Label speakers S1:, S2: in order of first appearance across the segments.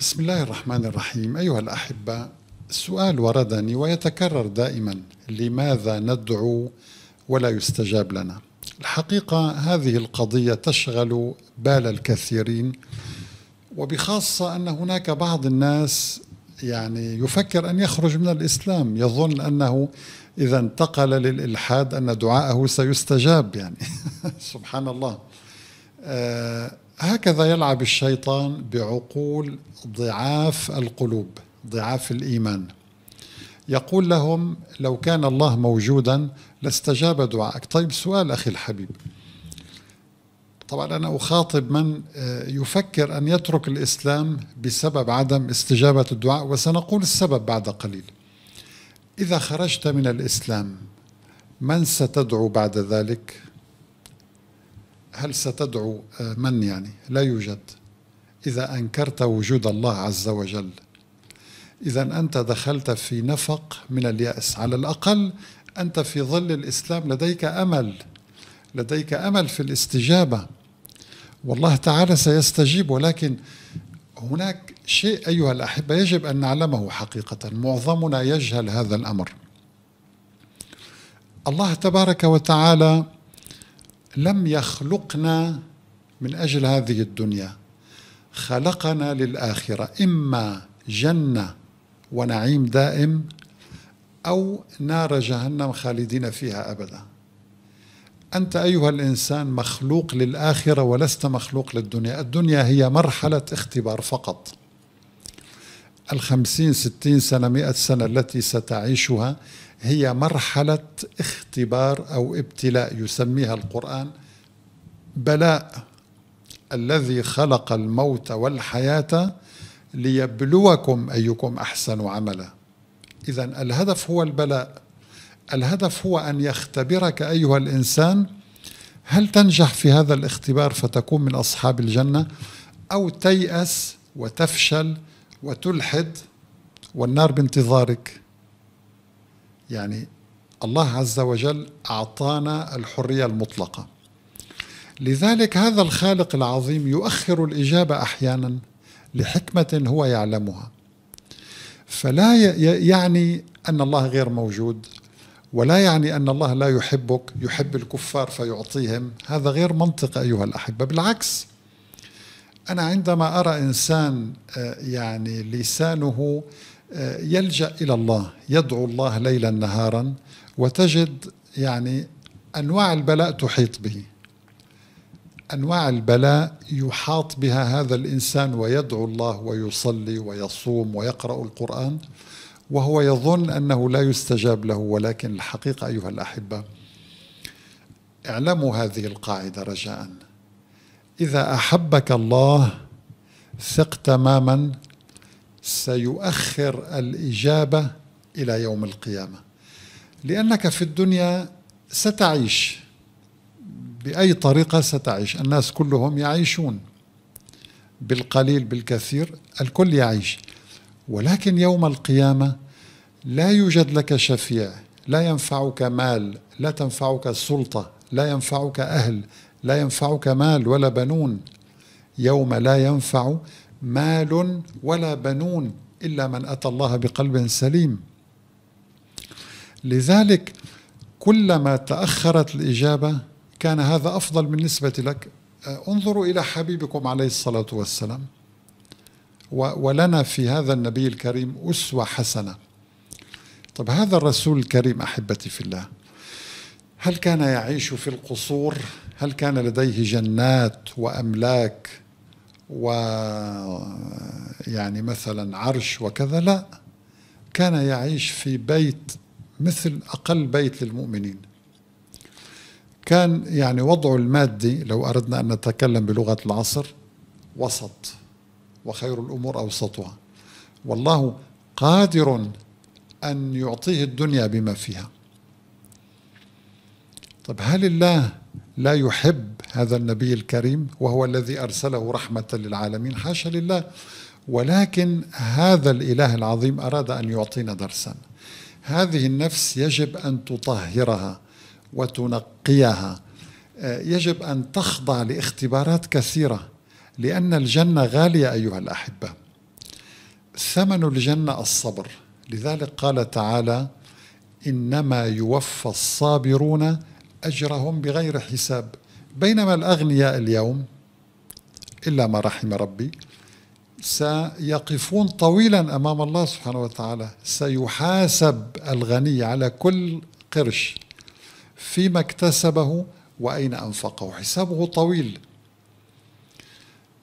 S1: بسم الله الرحمن الرحيم أيها الأحبة السؤال وردني ويتكرر دائما لماذا ندعو ولا يستجاب لنا الحقيقة هذه القضية تشغل بال الكثيرين وبخاصة أن هناك بعض الناس يعني يفكر أن يخرج من الإسلام يظن أنه إذا انتقل للإلحاد أن دعاءه سيستجاب يعني سبحان الله آه هكذا يلعب الشيطان بعقول ضعاف القلوب ضعاف الايمان يقول لهم لو كان الله موجودا لاستجاب دعائك طيب سؤال اخي الحبيب طبعا انا اخاطب من آه، يفكر ان يترك الاسلام بسبب عدم استجابه الدعاء وسنقول السبب بعد قليل اذا خرجت من الاسلام من ستدعو بعد ذلك هل ستدعو آه، من يعني لا يوجد إذا أنكرت وجود الله عز وجل إذا أنت دخلت في نفق من اليأس على الأقل أنت في ظل الإسلام لديك أمل لديك أمل في الاستجابة والله تعالى سيستجيب ولكن هناك شيء أيها الأحبة يجب أن نعلمه حقيقة معظمنا يجهل هذا الأمر الله تبارك وتعالى لم يخلقنا من اجل هذه الدنيا خلقنا للاخره اما جنه ونعيم دائم او نار جهنم خالدين فيها ابدا انت ايها الانسان مخلوق للاخره ولست مخلوق للدنيا الدنيا هي مرحله اختبار فقط الخمسين ستين سنة مئة سنة التي ستعيشها هي مرحلة اختبار أو ابتلاء يسميها القرآن بلاء الذي خلق الموت والحياة ليبلوكم أيكم أحسن عملا إذا الهدف هو البلاء الهدف هو أن يختبرك أيها الإنسان هل تنجح في هذا الاختبار فتكون من أصحاب الجنة أو تيأس وتفشل وتلحد والنار بانتظارك يعني الله عز وجل أعطانا الحرية المطلقة لذلك هذا الخالق العظيم يؤخر الإجابة أحيانا لحكمة هو يعلمها فلا يعني أن الله غير موجود ولا يعني أن الله لا يحبك يحب الكفار فيعطيهم هذا غير منطق أيها الأحبة بالعكس أنا عندما أرى إنسان آه، يعني لسانه آه، يلجأ إلى الله يدعو الله ليلا نهارا وتجد يعني أنواع البلاء تحيط به أنواع البلاء يحاط بها هذا الإنسان ويدعو الله ويصلي ويصوم ويقرأ القرآن وهو يظن أنه لا يستجاب له ولكن الحقيقة أيها الأحبة اعلموا هذه القاعدة رجاءً إذا أحبك الله ثق تماما سيؤخر الإجابة إلى يوم القيامة لأنك في الدنيا ستعيش بأي طريقة ستعيش الناس كلهم يعيشون بالقليل بالكثير الكل يعيش ولكن يوم القيامة لا يوجد لك شفيع لا ينفعك مال لا تنفعك سلطة لا ينفعك أهل لا ينفعك مال ولا بنون يوم لا ينفع مال ولا بنون الا من اتى الله بقلب سليم لذلك كلما تاخرت الاجابه كان هذا افضل بالنسبه لك آه، انظروا الى حبيبكم عليه الصلاه والسلام ولنا في هذا النبي الكريم اسوه حسنه طب هذا الرسول الكريم احبتي في الله هل كان يعيش في القصور هل كان لديه جنات واملاك ويعني مثلا عرش وكذا لا كان يعيش في بيت مثل اقل بيت للمؤمنين كان يعني وضعه المادي لو اردنا ان نتكلم بلغه العصر وسط وخير الامور اوسطها والله قادر ان يعطيه الدنيا بما فيها طب هل الله لا يحب هذا النبي الكريم وهو الذي ارسله رحمه للعالمين حاشا لله ولكن هذا الاله العظيم اراد ان يعطينا درسا هذه النفس يجب ان تطهرها وتنقيها يجب ان تخضع لاختبارات كثيره لان الجنه غاليه ايها الاحبه ثمن الجنه الصبر لذلك قال تعالى انما يوفى الصابرون أجرهم بغير حساب بينما الأغنياء اليوم إلا ما رحم ربي سيقفون طويلا أمام الله سبحانه وتعالى سيحاسب الغني على كل قرش فيما اكتسبه وأين أنفقه حسابه طويل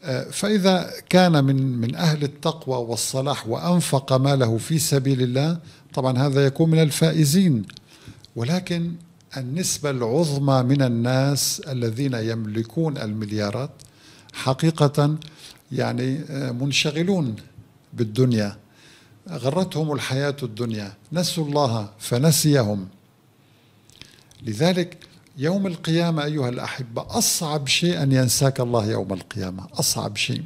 S1: آه، فإذا كان من من أهل التقوى والصلاح وأنفق ماله في سبيل الله طبعا هذا يكون من الفائزين ولكن النسبة العظمى من الناس الذين يملكون المليارات حقيقة يعني آه، منشغلون بالدنيا غرتهم الحياة الدنيا نسوا الله فنسيهم لذلك يوم القيامة أيها الأحبة أصعب شيء أن ينساك الله يوم القيامة أصعب شيء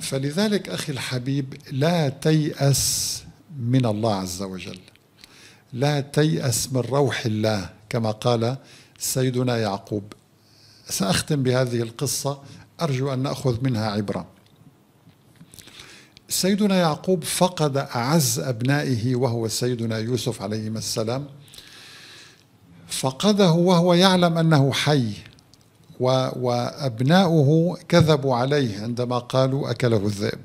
S1: فلذلك أخي الحبيب لا تيأس من الله عز وجل لا تيأس من روح الله كما قال سيدنا يعقوب سأختم بهذه القصة أرجو أن نأخذ منها عبرة سيدنا يعقوب فقد أعز أبنائه وهو سيدنا يوسف عليهما السلام فقده وهو يعلم أنه حي وأبناؤه كذبوا عليه عندما قالوا أكله الذئب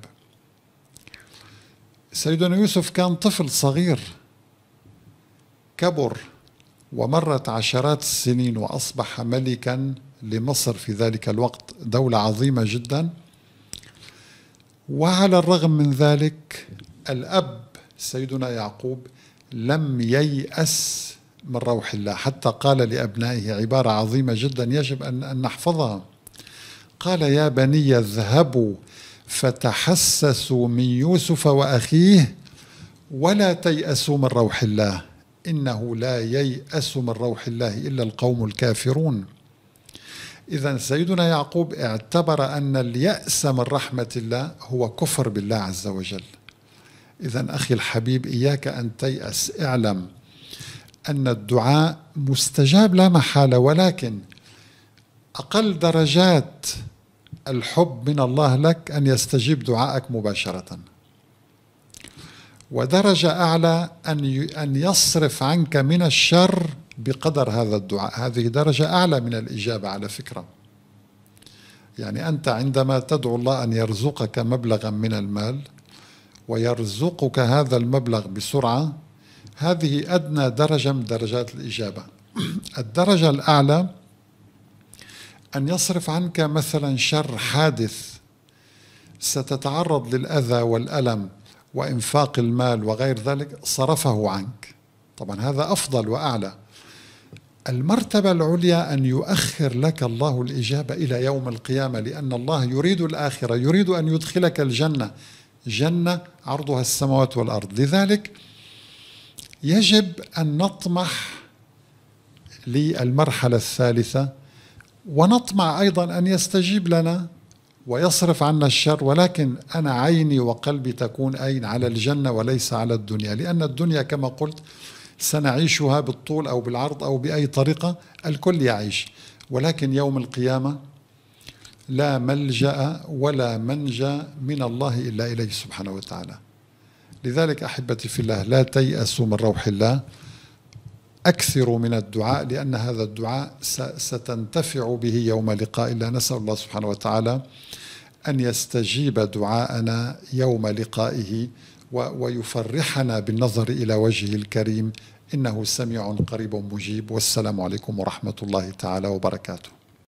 S1: سيدنا يوسف كان طفل صغير كبر ومرت عشرات السنين وأصبح ملكا لمصر في ذلك الوقت دولة عظيمة جدا وعلى الرغم من ذلك الأب سيدنا يعقوب لم ييأس من روح الله حتى قال لأبنائه عبارة عظيمة جدا يجب أن, أن نحفظها قال يا بني اذهبوا فتحسسوا من يوسف وأخيه ولا تيأسوا من روح الله إنه لا ييأس من روح الله إلا القوم الكافرون إذا سيدنا يعقوب اعتبر أن اليأس من رحمة الله هو كفر بالله عز وجل إذا أخي الحبيب إياك أن تيأس اعلم أن الدعاء مستجاب لا محالة ولكن أقل درجات الحب من الله لك أن يستجيب دعائك مباشرةً ودرجة أعلى أن أن يصرف عنك من الشر بقدر هذا الدعاء هذه درجة أعلى من الإجابة على فكرة يعني أنت عندما تدعو الله أن يرزقك مبلغا من المال ويرزقك هذا المبلغ بسرعة هذه أدنى درجة من درجات الإجابة الدرجة الأعلى أن يصرف عنك مثلا شر حادث ستتعرض للأذى والألم وإنفاق المال وغير ذلك صرفه عنك طبعا هذا أفضل وأعلى المرتبة العليا أن يؤخر لك الله الإجابة إلى يوم القيامة لأن الله يريد الآخرة يريد أن يدخلك الجنة جنة عرضها السماوات والأرض لذلك يجب أن نطمح للمرحلة الثالثة ونطمع أيضا أن يستجيب لنا ويصرف عنا الشر ولكن أنا عيني وقلبي تكون أين على الجنة وليس على الدنيا لأن الدنيا كما قلت سنعيشها بالطول أو بالعرض أو بأي طريقة الكل يعيش ولكن يوم القيامة لا ملجأ ولا منجا من الله إلا إليه سبحانه وتعالى لذلك أحبتي في الله لا تيأسوا من روح الله أكثروا من الدعاء لأن هذا الدعاء ستنتفع به يوم لقاء الله نسأل الله سبحانه وتعالى أن يستجيب دعاءنا يوم لقائه ويفرحنا بالنظر إلى وجهه الكريم إنه سميع قريب مجيب والسلام عليكم ورحمة الله تعالى وبركاته